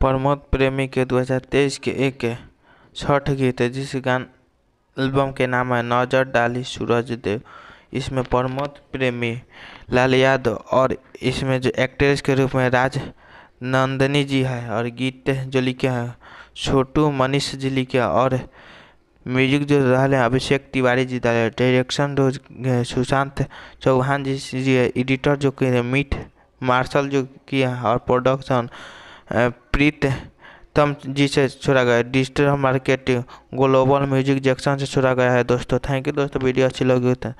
प्रमोद प्रेमी के दो हज़ार तेईस के एक छठ गीत है जिस गान एल्बम के नाम है नज़र डाली सूरज देव इसमें प्रमोद प्रेमी लाल यादव और इसमें जो एक्ट्रेस के रूप में राज नंदनी जी है और गीत जो लिखे हैं छोटू मनीष जी लिखे और म्यूजिक जो रहले अभिषेक तिवारी जी दल डायरेक्शन जो सुशांत चौहान जी जी एडिटर जो किए मीट मार्शल जो किए हैं और प्रोडक्शन प्रीतम जी से छोड़ा गया digital marketing global music Jackson से छोड़ा गया है दोस्तों थैंक यू दोस्तों वीडियो अच्छी लगी